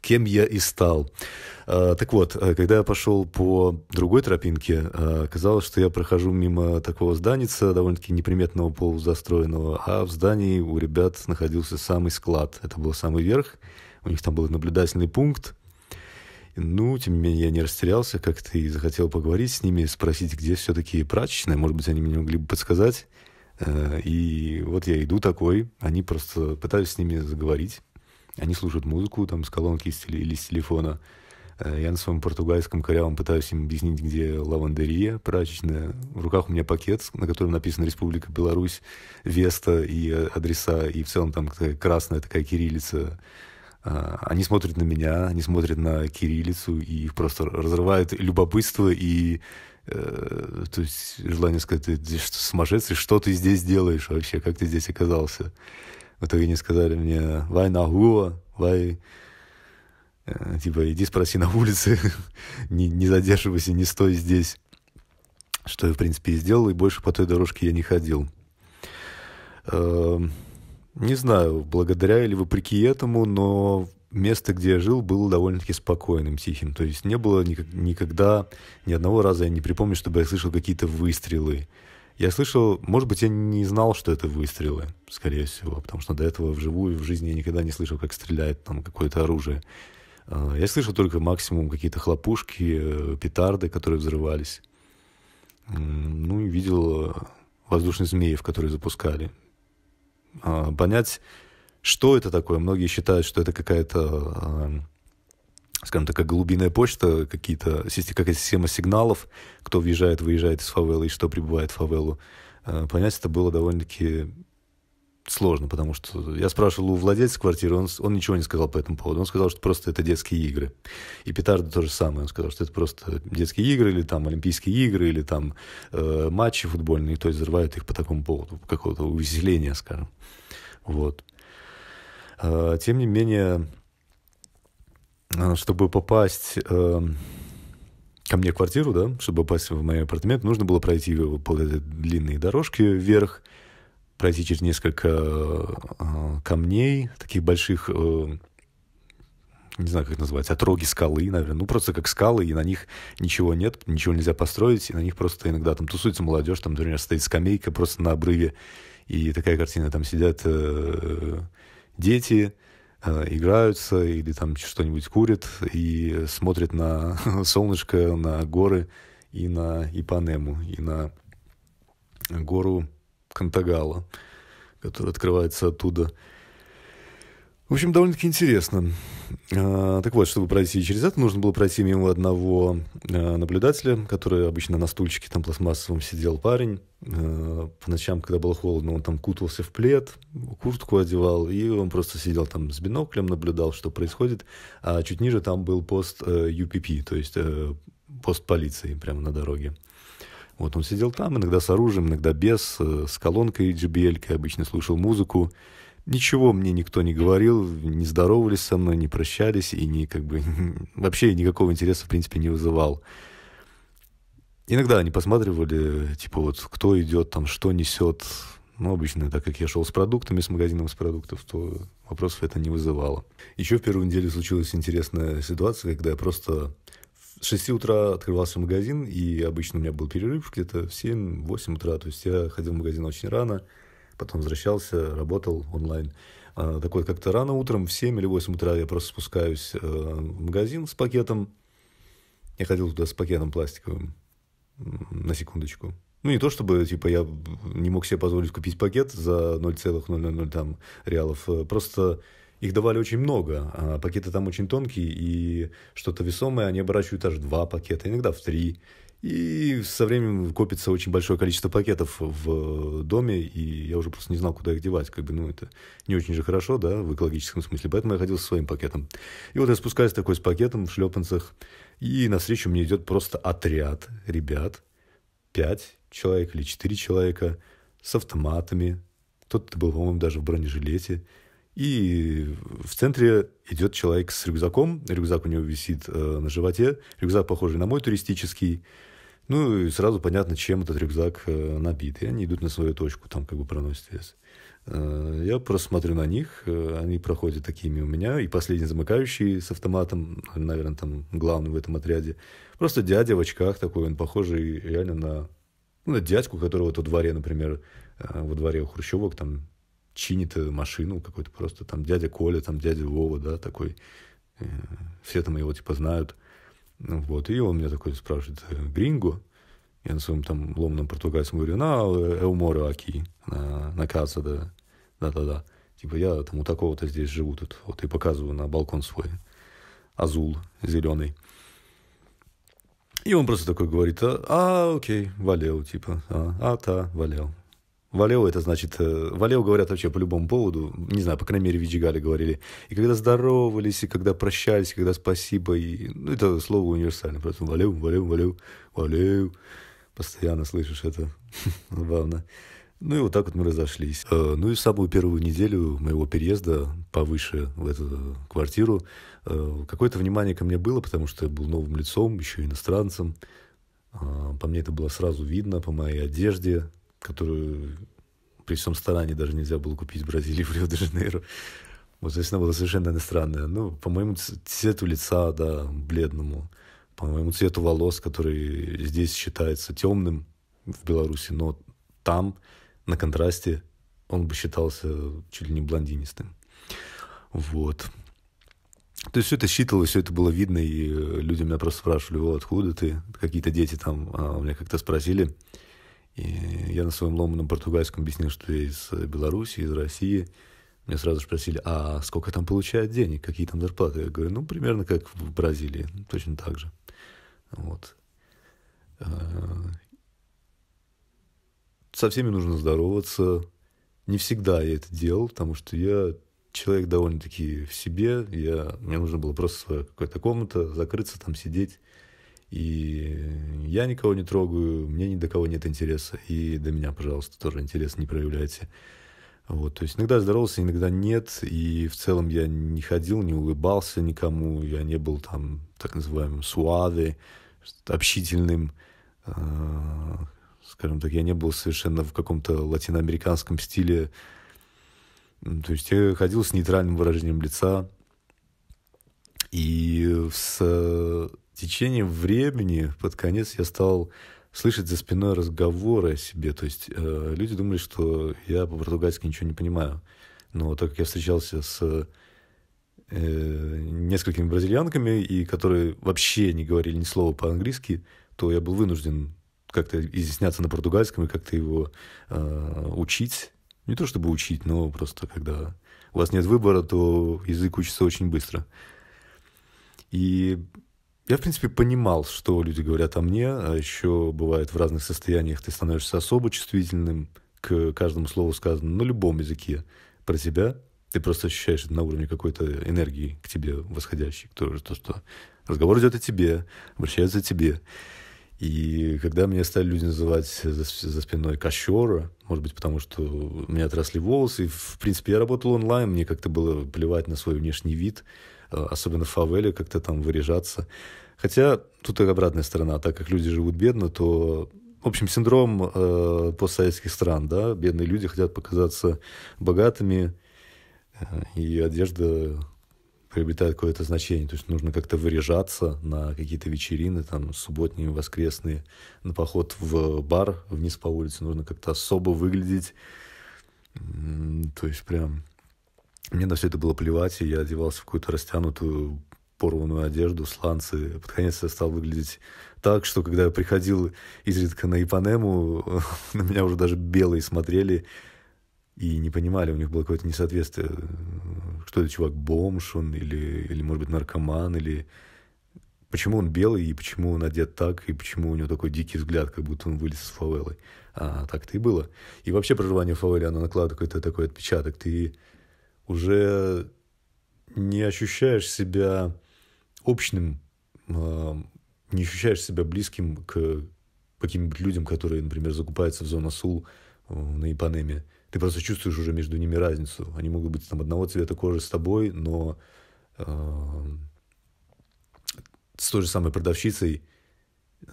[SPEAKER 1] кем я и стал. А, так вот, э, когда я пошел по другой тропинке, а, казалось, что я прохожу мимо такого зданица, довольно-таки неприметного полузастроенного, а в здании у ребят находился самый склад. Это был самый верх, у них там был наблюдательный пункт. Ну, тем не менее, я не растерялся как-то и захотел поговорить с ними, спросить, где все-таки прачечная, может быть, они мне могли бы подсказать. Э, и вот я иду такой, они просто пытаюсь с ними заговорить. Они слушают музыку там с колонки или с телефона. Э, я на своем португальском корявом пытаюсь им объяснить, где лавандерия прачечная. В руках у меня пакет, на котором написано «Республика Беларусь», «Веста» и э, адреса, и в целом там такая красная такая кириллица. А, они смотрят на меня, они смотрят на кириллицу, и их просто разрывает любопытство и э, то есть желание сказать, ты, ты сумасшедший, что ты здесь делаешь вообще, как ты здесь оказался? В итоге они сказали мне, вай на гуа, вай... Э, типа, иди спроси на улице, *laughs* не, не задерживайся, не стой здесь. Что я, в принципе, и сделал, и больше по той дорожке я не ходил. Эм, не знаю, благодаря или вопреки этому, но место, где я жил, было довольно-таки спокойным, тихим. То есть не было никогда, ни одного раза я не припомню, чтобы я слышал какие-то выстрелы я слышал, может быть, я не знал, что это выстрелы, скорее всего, потому что до этого вживую в жизни я никогда не слышал, как стреляет там какое-то оружие. А, я слышал только максимум какие-то хлопушки, э, петарды, которые взрывались. Ну и видел э, воздушных змеев, которые запускали. А, понять, что это такое. Многие считают, что это какая-то а, скажем так, как глубинная почта, какие-то, какая система сигналов, кто въезжает, выезжает из фавелы и что прибывает в фавелу. Э, понять это было довольно-таки сложно, потому что я спрашивал у владельца квартиры, он, он ничего не сказал по этому поводу. Он сказал, что просто это детские игры. И петарда то же самое. Он сказал, что это просто детские игры или там олимпийские игры, или там э, матчи футбольные, то есть взрывают их по такому поводу, какого-то увеселения, скажем. Вот. Э, тем не менее, Э, чтобы попасть эм, ко мне в квартиру, да, чтобы попасть в мой апартамент, нужно было пройти по этой длинной дорожке вверх, пройти через несколько э, камней, таких больших, э, не знаю, как это называется, отроги скалы, наверное, ну, просто как скалы, и на них ничего нет, ничего нельзя построить, и на них просто иногда там тусуется молодежь, там, например, стоит скамейка просто на обрыве, и такая картина, там сидят э, дети, Э, играются или там что-нибудь курят и смотрят на *laughs* солнышко, на горы и на Ипанему, и на гору Кантагала, которая открывается оттуда. В общем, довольно-таки интересно. А, так вот, чтобы пройти через это, нужно было пройти мимо одного а, наблюдателя, который обычно на стульчике там пластмассовом сидел парень. А, по ночам, когда было холодно, он там кутался в плед, куртку одевал, и он просто сидел там с биноклем, наблюдал, что происходит. А чуть ниже там был пост UPP, э, то есть э, пост полиции прямо на дороге. Вот он сидел там, иногда с оружием, иногда без, э, с колонкой JBL, обычно слушал музыку. Ничего мне никто не говорил, не здоровались со мной, не прощались и не, как бы, *laughs* вообще никакого интереса, в принципе, не вызывал. Иногда они посматривали, типа, вот, кто идет, там, что несет. Ну, обычно, так как я шел с продуктами, с магазином с продуктов, то вопросов это не вызывало. Еще в первую неделю случилась интересная ситуация, когда я просто в 6 утра открывался магазин, и обычно у меня был перерыв где-то в 7-8 утра, то есть я ходил в магазин очень рано, потом возвращался, работал онлайн. А, такой как-то рано утром, в 7 или 8 утра я просто спускаюсь э, в магазин с пакетом. Я ходил туда с пакетом пластиковым, на секундочку. Ну, не то чтобы, типа, я не мог себе позволить купить пакет за 0,000 там реалов. Э, просто их давали очень много, а пакеты там очень тонкие, и что-то весомое они оборачивают аж два пакета, иногда в три. И со временем копится очень большое количество пакетов в э, доме, и я уже просто не знал, куда их девать. Как бы, ну, это не очень же хорошо, да, в экологическом смысле. Поэтому я ходил со своим пакетом. И вот я спускаюсь такой с пакетом в шлепанцах, и навстречу мне идет просто отряд ребят, пять человек или четыре человека, с автоматами. Кто-то был, по-моему, даже в бронежилете. И в центре идет человек с рюкзаком. Рюкзак у него висит э, на животе. Рюкзак похожий на мой туристический. Ну и сразу понятно, чем этот рюкзак э, набит. И они идут на свою точку, там как бы проносят вес. Э, я просто смотрю на них, э, они проходят такими у меня, и последний замыкающий с автоматом, наверное, там главный в этом отряде, просто дядя в очках такой, он похожий реально на, ну, на дядьку, которого тут во дворе, например, во дворе у Хрущевок там чинит машину какой-то просто, там дядя Коля, там дядя Вова, да, такой, все там его типа знают – ну, вот, и он меня такой спрашивает, гринго? «Э, я на своем там ломном португальском говорю, на Элморо Аки, на, на Каса, да, да-да-да. Типа я там у такого-то здесь живу тут, вот, и показываю на балкон свой азул зеленый. И он просто такой говорит, а, а окей, валел, типа, а, а, та, валел. Валео это значит... Э, Валео говорят вообще по любому поводу. Не знаю, по крайней мере, в Виджигале говорили. И когда здоровались, и когда прощались, и когда спасибо. И, ну, это слово универсальное. Просто Валео, Валео, Валео, Валео. Постоянно слышишь это. *laughs* Забавно. Ну и вот так вот мы разошлись. Э, ну и самую первую неделю моего переезда повыше в эту квартиру э, какое-то внимание ко мне было, потому что я был новым лицом, еще иностранцем. А, по мне это было сразу видно, по моей одежде, которую при всем старании даже нельзя было купить в Бразилии, *laughs* в Рио-де-Жанейро. Вот, то есть она была совершенно иностранная. Ну, по моему цвету лица, да, бледному, по моему цвету волос, который здесь считается темным в Беларуси, но там, на контрасте, он бы считался чуть ли не блондинистым. Вот. То есть все это считывалось, все это было видно, и э, люди меня просто спрашивали, вот откуда ты, какие-то дети там а, меня как-то спросили, и я на своем ломаном португальском объяснил, что я из э, Беларуси, из России. Меня сразу же спросили, а сколько там получают денег, какие там зарплаты? Я говорю, ну, примерно как в Бразилии, точно так же. Вот. Э, со всеми нужно здороваться. Не всегда я это делал, потому что я человек довольно-таки в себе. Я, мне нужно было просто своя какая-то комната, закрыться там, сидеть и я никого не трогаю, мне ни до кого нет интереса. И до меня, пожалуйста, тоже интерес не проявляйте. Вот, то есть иногда здоровался, иногда нет. И в целом я не ходил, не улыбался никому. Я не был там так называемым суады, общительным. А, скажем так, я не был совершенно в каком-то латиноамериканском стиле. То есть я ходил с нейтральным выражением лица. И с течение времени, под конец я стал слышать за спиной разговоры о себе. То есть э, люди думали, что я по-португальски ничего не понимаю. Но так как я встречался с э, несколькими бразильянками, и которые вообще не говорили ни слова по-английски, то я был вынужден как-то изъясняться на португальском и как-то его э, учить. Не то чтобы учить, но просто когда у вас нет выбора, то язык учится очень быстро. И я, в принципе, понимал, что люди говорят о мне. А еще бывает в разных состояниях ты становишься особо чувствительным к каждому слову сказанному на любом языке про тебя. Ты просто ощущаешь на уровне какой-то энергии к тебе восходящей. То, то, что разговор идет о тебе, обращается к тебе. И когда меня стали люди называть за, за спиной кощера, может быть, потому что у меня отросли волосы, и, в принципе, я работал онлайн, мне как-то было плевать на свой внешний вид, Э, особенно в фавеле, как-то там выряжаться. Хотя тут и обратная сторона, так как люди живут бедно, то в общем, синдром э, постсоветских стран, да, бедные люди хотят показаться богатыми, э, и одежда приобретает какое-то значение, то есть нужно как-то выряжаться на какие-то вечерины, там, субботние, воскресные, на поход в бар вниз по улице, нужно как-то особо выглядеть, то есть прям мне на все это было плевать, и я одевался в какую-то растянутую порванную одежду, сланцы. Под конец я стал выглядеть так, что когда я приходил изредка на Ипанему, *laughs* на меня уже даже белые смотрели и не понимали, у них было какое-то несоответствие. Что это чувак, бомж он или, или может быть, наркоман, или почему он белый, и почему он одет так, и почему у него такой дикий взгляд, как будто он вылез из фавелы. А так-то и было. И вообще проживание в фавеле, оно накладывает какой-то такой отпечаток. Ты уже не ощущаешь себя общным, а, не ощущаешь себя близким к каким-нибудь людям, которые, например, закупаются в зону Сул э, на Ипанеме. Ты просто чувствуешь уже между ними разницу. Они могут быть там одного цвета кожи с тобой, но э, с той же самой продавщицей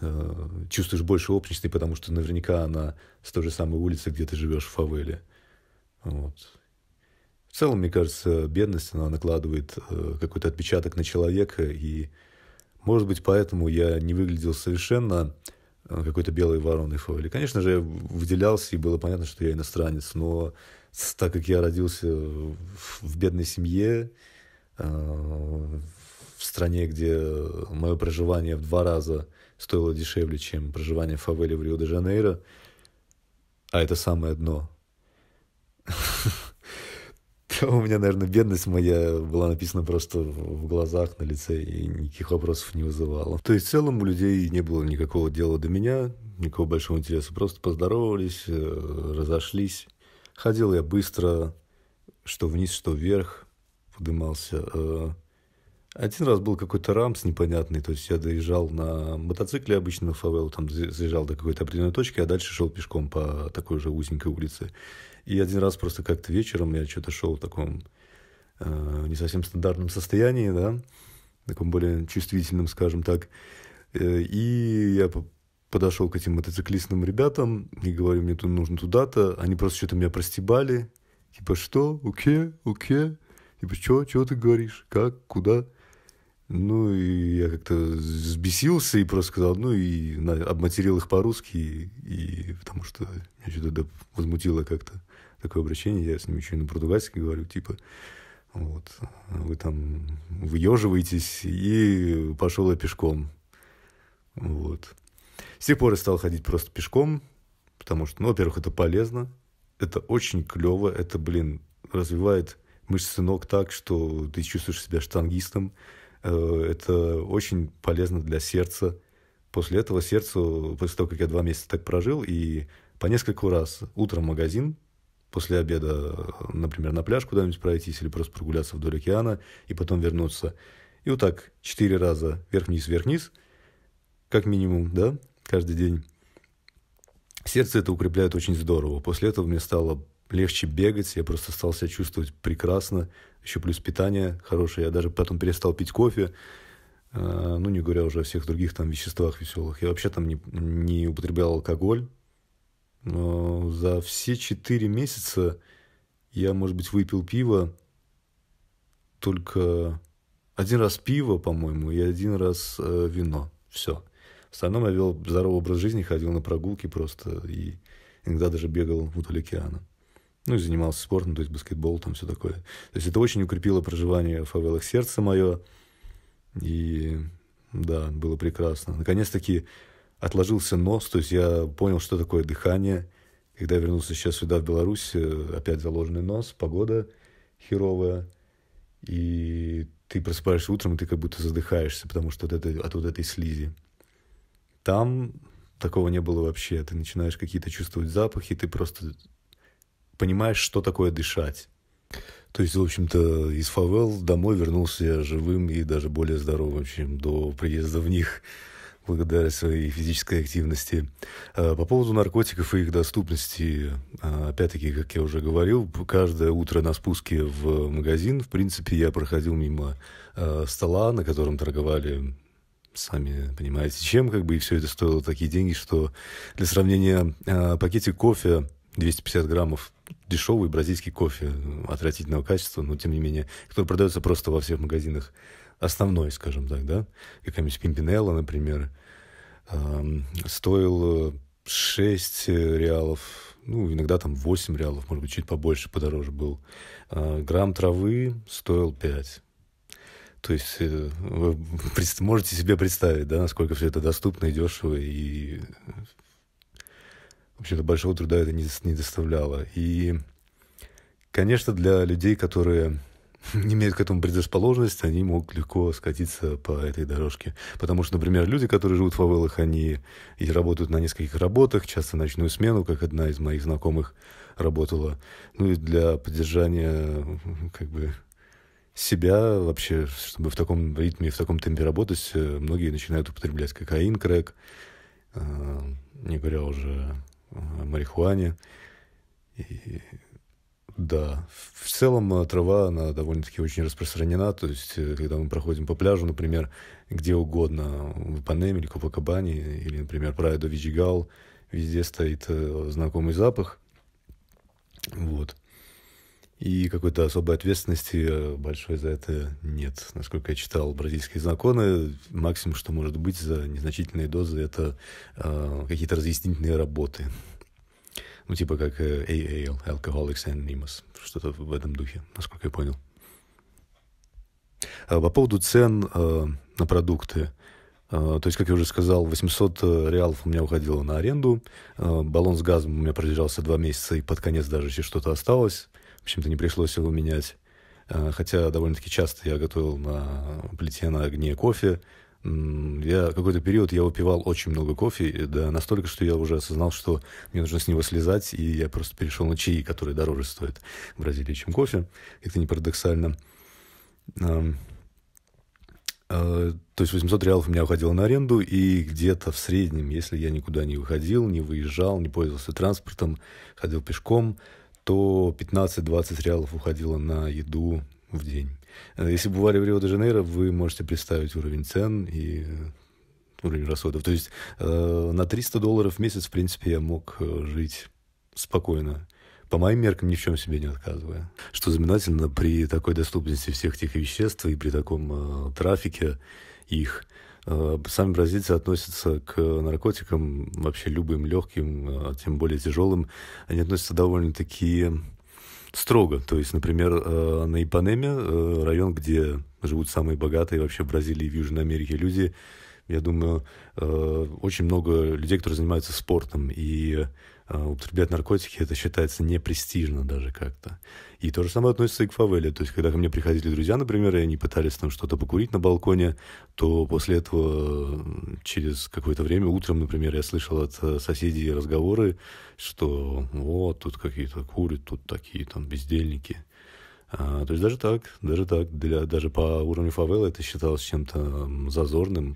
[SPEAKER 1] э, чувствуешь больше общности, потому что наверняка она с той же самой улицы, где ты живешь в фавеле. Вот. В целом, мне кажется, бедность, она накладывает э, какой-то отпечаток на человека, и, может быть, поэтому я не выглядел совершенно э, какой-то белой вороной фойли. Конечно же, я выделялся, и было понятно, что я иностранец, но так как я родился в бедной семье, э, в стране, где мое проживание в два раза стоило дешевле, чем проживание в фавеле в Рио-де-Жанейро, а это самое дно. *laughs* *laughs* у меня, наверное, бедность моя была написана просто в глазах, на лице, и никаких вопросов не вызывала. То есть в целом у людей не было никакого дела до меня, никакого большого интереса. Просто поздоровались, э, разошлись. Ходил я быстро, что вниз, что вверх, поднимался. Э, один раз был какой-то рамс непонятный, то есть я доезжал на мотоцикле обычно на фавелу, там заезжал до какой-то определенной точки, а дальше шел пешком по такой же узенькой улице. И один раз просто как-то вечером я что-то шел в таком э, не совсем стандартном состоянии, да, таком более чувствительном, скажем так. Э, и я подошел к этим мотоциклистным ребятам и говорю, мне тут нужно туда-то. Они просто что-то меня простебали. Типа, что? Окей, окей. Типа, что? Чего ты говоришь? Как? Куда? Ну, и я как-то взбесился и просто сказал, ну, и на, обматерил их по-русски, и, и потому что меня что-то возмутило как-то такое обращение, я с ним еще и на португальский говорю, типа, вот, вы там выеживаетесь, и пошел я пешком. Вот. С тех пор я стал ходить просто пешком, потому что, ну, во-первых, это полезно, это очень клево, это, блин, развивает мышцы ног так, что ты чувствуешь себя штангистом. Э, это очень полезно для сердца. После этого сердцу, после того, как я два месяца так прожил, и по нескольку раз утром магазин, после обеда, например, на пляж куда-нибудь пройтись или просто прогуляться вдоль океана и потом вернуться. И вот так четыре раза вверх-вниз, вверх-вниз, как минимум, да, каждый день. Сердце это укрепляет очень здорово. После этого мне стало легче бегать, я просто стал себя чувствовать прекрасно. Еще плюс питание хорошее. Я даже потом перестал пить кофе. Э, ну, не говоря уже о всех других там веществах веселых. Я вообще там не, не употреблял алкоголь за все четыре месяца я, может быть, выпил пиво только один раз пиво, по-моему, и один раз э, вино. Все. В остальном я вел здоровый образ жизни, ходил на прогулки просто и иногда даже бегал вдоль океана. Ну и занимался спортом, то есть баскетбол, там все такое. То есть это очень укрепило проживание в фавелах сердце мое. И да, было прекрасно. Наконец-таки отложился нос, то есть я понял, что такое дыхание. Когда я вернулся сейчас сюда, в Беларусь, э, опять заложенный нос, погода херовая. И ты просыпаешься утром, и ты как будто задыхаешься, потому что от этой, от вот этой слизи. Там такого не было вообще. Ты начинаешь какие-то чувствовать запахи, ты просто понимаешь, что такое дышать. То есть, в общем-то, из фавел домой вернулся я живым и даже более здоровым, чем до приезда в них благодаря своей физической активности. А, по поводу наркотиков и их доступности, а, опять-таки, как я уже говорил, каждое утро на спуске в магазин, в принципе, я проходил мимо а, стола, на котором торговали сами понимаете, чем, как бы, и все это стоило такие деньги, что для сравнения пакетик кофе 250 граммов дешевый бразильский кофе отвратительного качества, но тем не менее, который продается просто во всех магазинах основной, скажем так, да, какая-нибудь Пимпинелла, например, стоил 6 э, э, реалов, ну, иногда там 8 реалов, может быть, чуть побольше, подороже был. А, грамм травы стоил 5. То есть э, вы можете себе представить, да, насколько все это доступно и дешево, и, в общем-то, большого труда это не, не доставляло. И, конечно, для людей, которые *laughs* имеют к этому предрасположенность, они могут легко скатиться по этой дорожке. Потому что, например, люди, которые живут в фавелах, они и работают на нескольких работах, часто ночную смену, как одна из моих знакомых работала. Ну и для поддержания как бы себя вообще, чтобы в таком ритме, в таком темпе работать, э, многие начинают употреблять кокаин, крэк, э, не говоря уже о марихуане. И да, в целом э, трава, она довольно-таки очень распространена, то есть э, когда мы проходим по пляжу, например, где угодно, в Панеме или Копакабане, или, например, Прайдо Виджигал, везде стоит э, знакомый запах, вот. И какой-то особой ответственности большой за это нет. Насколько я читал бразильские законы, максимум, что может быть за незначительные дозы, это э, какие-то разъяснительные работы ну, типа как э, AAL, Alcoholics Anonymous, что-то в этом духе, насколько я понял. А, по поводу цен э, на продукты. А, то есть, как я уже сказал, 800 э, реалов у меня уходило на аренду. А, баллон с газом у меня продержался два месяца, и под конец даже еще что-то осталось. В общем-то, не пришлось его менять. Хотя довольно-таки часто я готовил на плите на огне кофе, я какой-то период я выпивал очень много кофе, да, настолько, что я уже осознал, что мне нужно с него слезать, и я просто перешел на чаи, которые дороже стоят в Бразилии, чем кофе. Это не парадоксально. Э, то есть 800 реалов у меня уходило на аренду, и где-то в среднем, если я никуда не выходил, не выезжал, не пользовался транспортом, ходил пешком, то 15-20 реалов уходило на еду в день. Э, если бывали в Рио-де-Жанейро, вы можете представить уровень цен и э, уровень расходов. То есть э, на 300 долларов в месяц, в принципе, я мог жить спокойно. По моим меркам, ни в чем себе не отказывая. Что знаменательно, при такой доступности всех этих веществ и при таком э, трафике их, э, сами бразильцы относятся к наркотикам, вообще любым легким, э, а тем более тяжелым, они относятся довольно-таки строго. То есть, например, э, на Ипанеме, э, район, где живут самые богатые вообще в Бразилии и в Южной Америке люди, я думаю, э, очень много людей, которые занимаются спортом. И употреблять а наркотики, это считается непрестижно даже как-то. И то же самое относится и к фавеле. То есть, когда ко мне приходили друзья, например, и они пытались там что-то покурить на балконе, то после этого через какое-то время, утром, например, я слышал от э, соседей разговоры, что вот, тут какие-то курят, тут такие там бездельники. А, то есть даже так, даже так, для, даже по уровню фавелы это считалось чем-то зазорным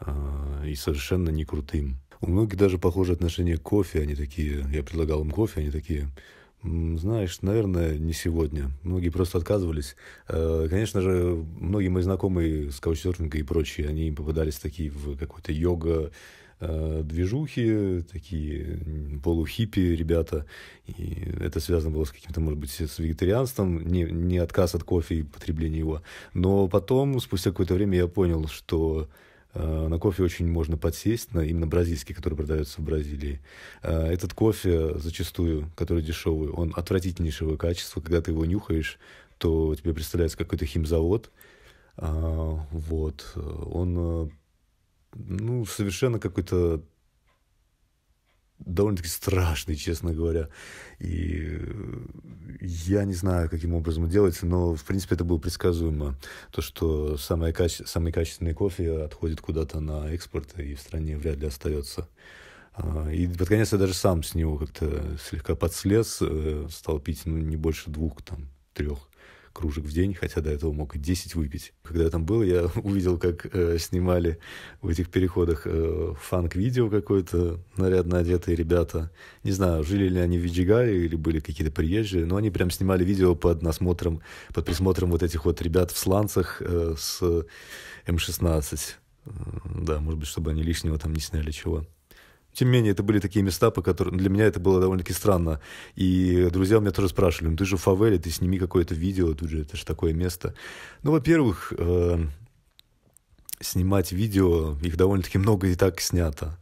[SPEAKER 1] а, и совершенно не крутым. У многих даже похоже отношение к кофе. Они такие, я предлагал им кофе, они такие, знаешь, наверное, не сегодня. Многие просто отказывались. Э, конечно же, многие мои знакомые с каучсерфинга и прочие, они попадались такие в какой-то йога, э, движухи, такие полухиппи ребята. И это связано было с каким-то, может быть, с вегетарианством, не, не отказ от кофе и потребление его. Но потом, спустя какое-то время, я понял, что Э, на кофе очень можно подсесть, на, именно бразильский, который продается в Бразилии. Э, этот кофе зачастую, который дешевый, он отвратительнейшего качества. Когда ты его нюхаешь, то тебе представляется какой-то химзавод. А, вот. Э, он ну, совершенно какой-то довольно-таки страшный, честно говоря. И э, я не знаю, каким образом делается, но, в принципе, это было предсказуемо. То, что самое каче... самый качественный кофе отходит куда-то на экспорт, и в стране вряд ли остается. А, и под конец я даже сам с него как-то слегка подслез, э, стал пить ну, не больше двух, там, трех кружек в день, хотя до этого мог 10 выпить. Когда я там был, я увидел, как э, снимали в этих переходах э, фанк-видео какое-то, нарядно одетые ребята. Не знаю, жили ли они в Виджигаре или были какие-то приезжие, но они прям снимали видео под насмотром, под присмотром вот этих вот ребят в сланцах э, с М16. Да, может быть, чтобы они лишнего там не сняли чего. Тем не менее, это были такие места, по которым для меня это было довольно-таки странно. И друзья у меня тоже спрашивали, ну ты же в фавеле, ты сними какое-то видео, тут же это же такое место. Ну, во-первых, э, снимать видео, их довольно-таки много и так снято.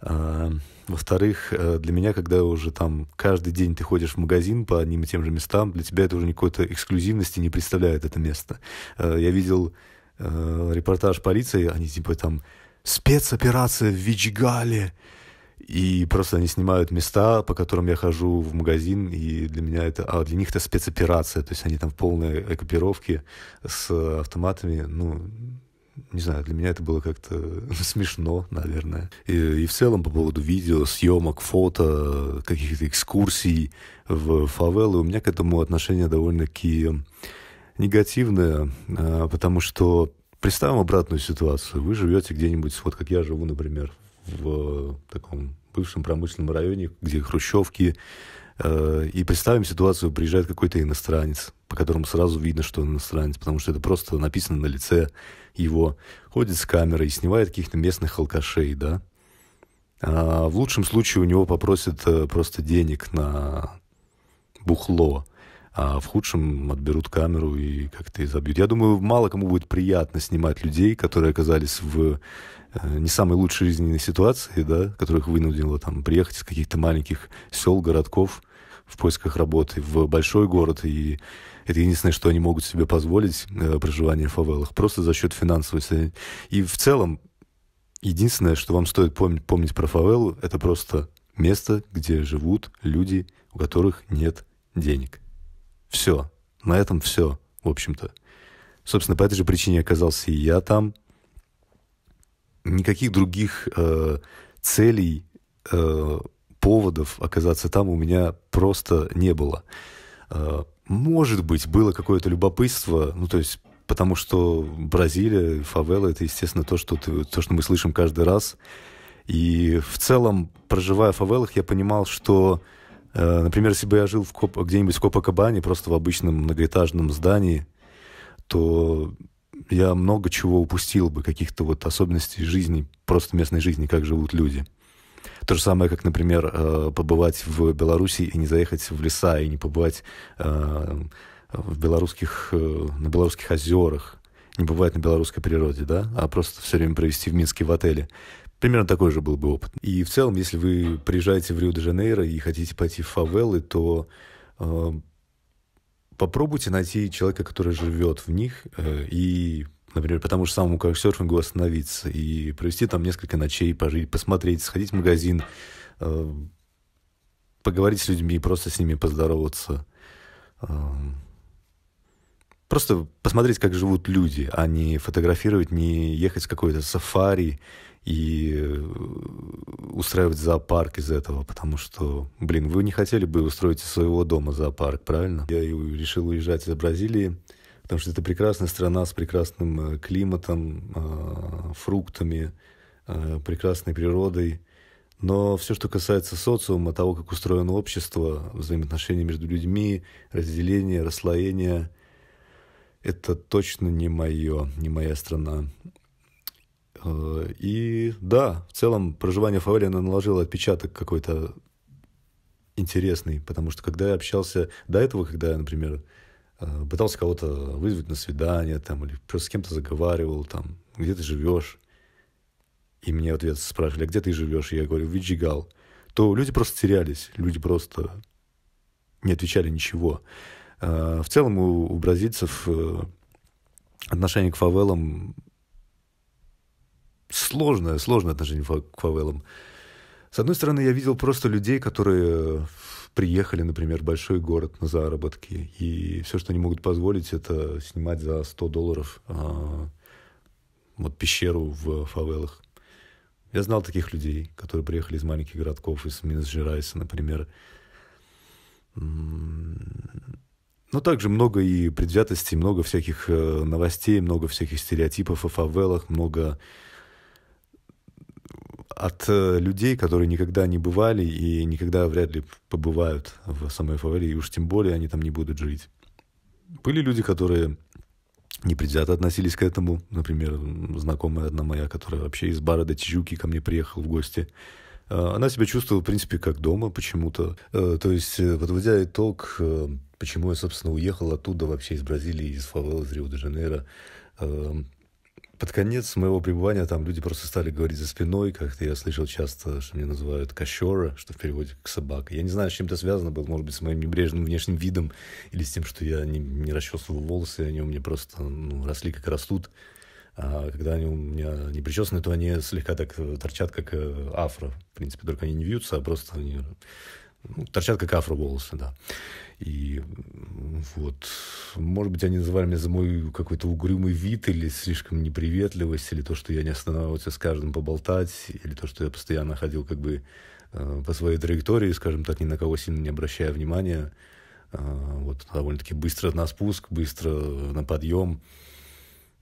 [SPEAKER 1] Эм, э, во-вторых, для меня, когда уже там каждый день ты ходишь в магазин по одним и тем же местам, для тебя это уже никакой-то эксклюзивности не представляет это место. Э, я видел э, репортаж полиции, они типа там спецоперация в Вичгале. И просто они снимают места, по которым я хожу в магазин, и для меня это... А для них это спецоперация, то есть они там в полной экипировке с автоматами, ну, не знаю, для меня это было как-то *laughs* смешно, наверное. И, и в целом по поводу видео, съемок, фото, каких-то экскурсий в фавелы, у меня к этому отношение довольно-таки негативное, а, потому что Представим обратную ситуацию. Вы живете где-нибудь, вот как я живу, например, в э, таком бывшем промышленном районе, где хрущевки. Э, и представим ситуацию, приезжает какой-то иностранец, по которому сразу видно, что он иностранец, потому что это просто написано на лице его. Ходит с камерой и снимает каких-то местных алкашей, да. А в лучшем случае у него попросят э, просто денег на бухло а в худшем отберут камеру и как-то и забьют. Я думаю, мало кому будет приятно снимать людей, которые оказались в э, не самой лучшей жизненной ситуации, да, которых вынудило там приехать из каких-то маленьких сел, городков в поисках работы в большой город, и это единственное, что они могут себе позволить, э, проживание в фавелах, просто за счет финансовой. И в целом, единственное, что вам стоит помнить, помнить про фавелу, это просто место, где живут люди, у которых нет денег. Все. На этом все, в общем-то. Собственно, по этой же причине оказался и я там. Никаких других э, целей, э, поводов оказаться там у меня просто не было. Э, может быть, было какое-то любопытство, ну, то есть, потому что Бразилия, фавела, это, естественно, то, что, ты, то, что мы слышим каждый раз. И в целом, проживая в фавелах, я понимал, что Э, например, если бы я жил в Коп... где-нибудь в Копакабане, просто в обычном многоэтажном здании, то я много чего упустил бы, каких-то вот особенностей жизни, просто местной жизни, как живут люди. То же самое, как, например, э, побывать в Беларуси и не заехать в леса, и не побывать э, в белорусских, на белорусских озерах, не бывать на белорусской природе, да, а просто все время провести в Минске в отеле. Примерно такой же был бы опыт. И в целом, если вы приезжаете в Рио-де-Жанейро и хотите пойти в фавелы, то э, попробуйте найти человека, который живет в них, э, и, например, потому что самому каучсерфингу остановиться, и провести там несколько ночей, пожить, посмотреть, сходить в магазин, э, поговорить с людьми, просто с ними поздороваться. Э, просто посмотреть, как живут люди, а не фотографировать, не ехать в какой-то сафари, и э, устраивать зоопарк из этого, потому что, блин, вы не хотели бы устроить из своего дома зоопарк, правильно? Я и решил уезжать из Бразилии, потому что это прекрасная страна с прекрасным э, климатом, э, фруктами, прекрасной природой. Но все, что касается социума, того, как устроено общество, взаимоотношения между людьми, разделение, расслоение, это точно не мое, не моя страна. Э, и да, в целом проживание в фавеле наложило отпечаток какой-то интересный, потому что когда я общался до этого, когда я, например, э, пытался кого-то вызвать на свидание там, или просто с кем-то заговаривал, там, где ты живешь, и мне в ответ спрашивали, а где ты живешь, и я говорю, в Виджигал, то люди просто терялись, люди просто не отвечали ничего. Э, в целом у, у бразильцев отношение к фавелам сложное, сложное отношение к фавелам. С одной стороны, я видел просто людей, которые э, приехали, например, в большой город на заработки, и все, что они могут позволить, это снимать за 100 долларов а, вот пещеру в фавелах. Я знал таких людей, которые приехали из маленьких городков, из Минас-Жерайса, например. Но также много и предвзятостей, много всяких э, новостей, много всяких стереотипов о фавелах, много от э, людей, которые никогда не бывали и никогда вряд ли побывают в самой Фавеле, и уж тем более они там не будут жить. Были люди, которые непредвзято относились к этому. Например, знакомая одна моя, которая вообще из бара до Чижуки ко мне приехала в гости. Э, она себя чувствовала, в принципе, как дома почему-то. Э, то есть, подводя итог, почему я, собственно, уехал оттуда вообще из Бразилии, из фавелы, из Рио-де-Жанейро, под конец моего пребывания там люди просто стали говорить за спиной, как-то я слышал часто, что меня называют кощера, что в переводе как собака. Я не знаю, с чем это связано было, может быть, с моим небрежным внешним видом или с тем, что я не, не расчесывал волосы, они у меня просто ну, росли как растут. А когда они у меня не причесаны, то они слегка так э, торчат, как э, афро. В принципе, только они не вьются, а просто они ну, торчат, как афро волосы, да. И вот, может быть, они называли меня за мой какой-то угрюмый вид или слишком неприветливость, или то, что я не останавливался с каждым поболтать, или то, что я постоянно ходил как бы э, по своей траектории, скажем так, ни на кого сильно не обращая внимания. Э, вот довольно-таки быстро на спуск, быстро на подъем.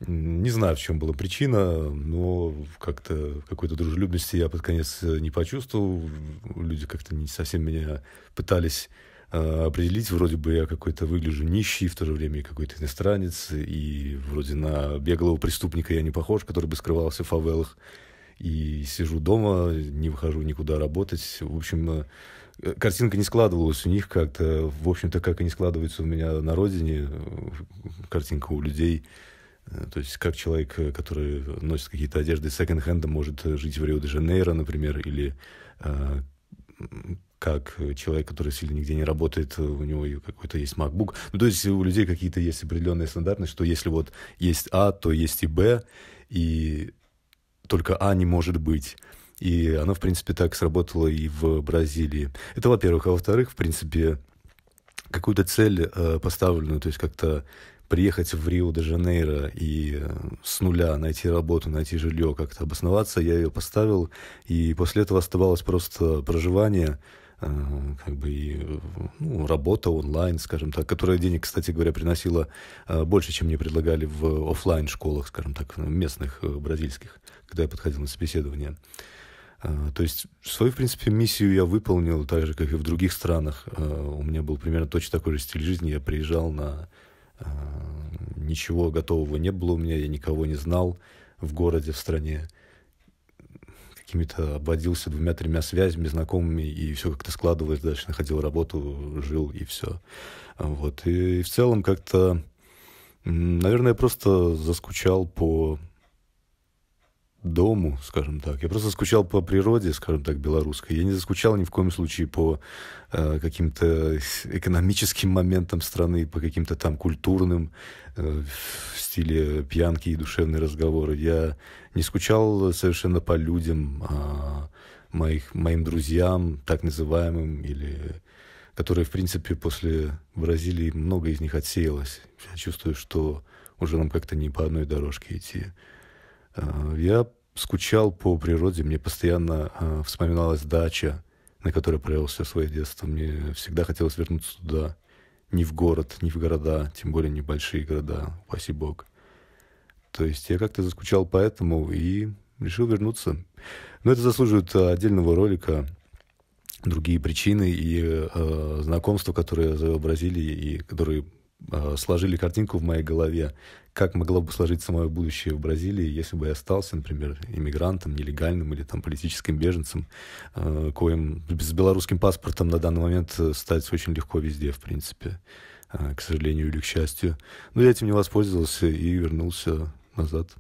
[SPEAKER 1] Не знаю, в чем была причина, но как-то какой-то дружелюбности я под конец э, не почувствовал. Люди как-то не совсем меня пытались а, определить вроде бы я какой-то выгляжу нищий, в то же время и какой-то иностранец, и вроде на беглого преступника я не похож, который бы скрывался в фавелах, и сижу дома, не выхожу никуда работать. В общем, э, картинка не складывалась у них как-то, в общем-то, как и не складывается у меня на родине, э, картинка у людей, э, то есть как человек, который носит какие-то одежды секонд-хенда, может жить в Рио-де-Жанейро, например, или как э, человек, который сильно нигде не работает, э, у него какой-то есть MacBook. Ну, то есть у людей какие-то есть определенные стандарты, что если вот есть А, то есть и Б, и только А не может быть. И оно, в принципе, так сработало и в Бразилии. Это, во-первых. А во-вторых, в принципе, какую-то цель э, поставленную, то есть как-то приехать в Рио-де-Жанейро и э, с нуля найти работу, найти жилье, как-то обосноваться, я ее поставил, и после этого оставалось просто проживание, Э, как бы и э, ну, работа онлайн, скажем так, которая денег, кстати говоря, приносила э, больше, чем мне предлагали в офлайн школах, скажем так, местных бразильских, когда я подходил на собеседование. То есть свою, в принципе, миссию я выполнил так же, как и в других странах. У меня был примерно точно такой же стиль жизни. Я приезжал на... Ничего готового не было у меня, я никого не знал в городе, в стране какими-то обводился двумя-тремя связями, знакомыми, и все как-то складывалось, дальше находил работу, жил, и все. Вот. И в целом как-то, наверное, я просто заскучал по дому, скажем так. Я просто скучал по природе, скажем так, белорусской. Я не заскучал ни в коем случае по э, каким-то экономическим моментам страны, по каким-то там культурным э, в стиле пьянки и душевные разговоры. Я не скучал совершенно по людям, э, моих, моим друзьям, так называемым, или которые, в принципе, после Бразилии много из них отсеялось. Я чувствую, что уже нам как-то не по одной дорожке идти. Э, я скучал по природе, мне постоянно э, вспоминалась дача, на которой провел все свое детство. Мне всегда хотелось вернуться туда, не в город, не в города, тем более не в большие города, спасибо. бог. То есть я как-то заскучал по этому и решил вернуться. Но это заслуживает э, отдельного ролика, другие причины и э, знакомства, которые завообразили и которые э, сложили картинку в моей голове как могло бы сложиться мое будущее в Бразилии, если бы я остался, например, иммигрантом, нелегальным или там политическим беженцем, э, коим с белорусским паспортом на данный момент э, стать очень легко везде, в принципе, э, к сожалению или к счастью. Но я этим не воспользовался и вернулся назад.